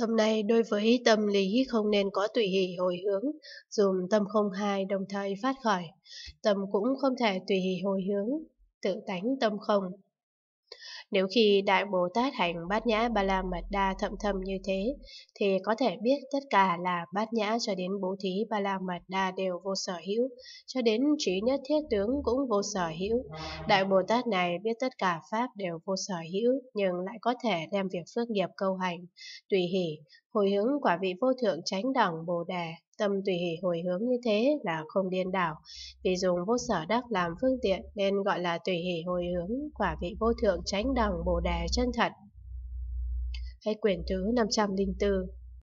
Tâm này đối với tâm lý không nên có tùy hỷ hồi hướng, dùng tâm không hai đồng thời phát khởi. Tâm cũng không thể tùy hỷ hồi hướng, tự tánh tâm không, nếu khi Đại Bồ Tát hành bát nhã ba la mật đa thậm thâm như thế, thì có thể biết tất cả là bát nhã cho đến bố thí ba la mật đa đều vô sở hữu, cho đến trí nhất thiết tướng cũng vô sở hữu. Đại Bồ Tát này biết tất cả pháp đều vô sở hữu, nhưng lại có thể đem việc phước nghiệp câu hành, tùy hỷ, hồi hướng quả vị vô thượng chánh đẳng Bồ Đề, Tâm tùy hỷ hồi hướng như thế là không điên đảo, vì dùng vô sở đắc làm phương tiện nên gọi là tùy hỷ hồi hướng quả vị vô thượng tránh đồng bồ đề chân thật. Hay quyển thứ 504